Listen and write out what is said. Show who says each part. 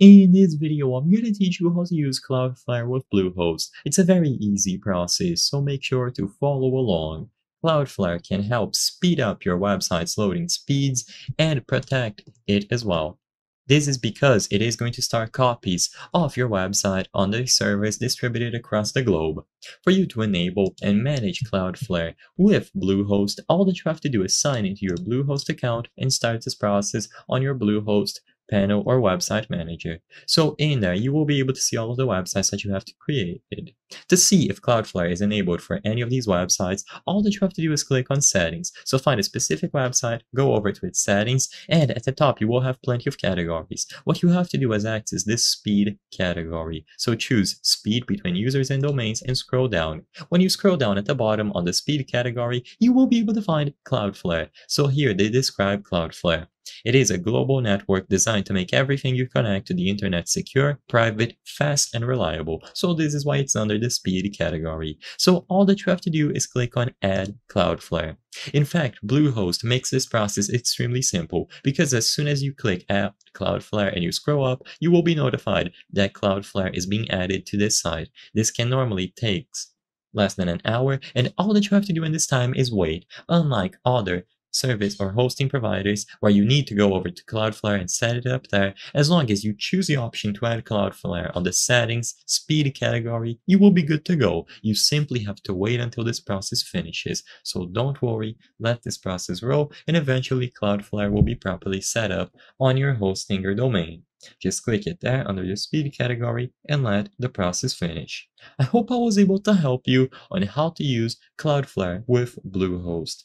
Speaker 1: In this video, I'm going to teach you how to use Cloudflare with Bluehost. It's a very easy process, so make sure to follow along. Cloudflare can help speed up your website's loading speeds and protect it as well. This is because it is going to start copies of your website on the servers distributed across the globe. For you to enable and manage Cloudflare with Bluehost, all that you have to do is sign into your Bluehost account and start this process on your Bluehost panel or website manager. So in there, you will be able to see all of the websites that you have created. To see if Cloudflare is enabled for any of these websites, all that you have to do is click on settings. So find a specific website, go over to its settings, and at the top you will have plenty of categories. What you have to do is access this speed category. So choose speed between users and domains and scroll down. When you scroll down at the bottom on the speed category, you will be able to find Cloudflare. So here they describe Cloudflare. It is a global network designed to make everything you connect to the internet secure, private, fast, and reliable. So this is why it's under the speed category. So all that you have to do is click on Add Cloudflare. In fact, Bluehost makes this process extremely simple because as soon as you click Add Cloudflare and you scroll up, you will be notified that Cloudflare is being added to this site. This can normally take less than an hour, and all that you have to do in this time is wait. Unlike other service or hosting providers where you need to go over to Cloudflare and set it up there, as long as you choose the option to add Cloudflare on the settings speed category, you will be good to go. You simply have to wait until this process finishes. So don't worry, let this process roll and eventually Cloudflare will be properly set up on your hosting or domain. Just click it there under the speed category and let the process finish. I hope I was able to help you on how to use Cloudflare with Bluehost.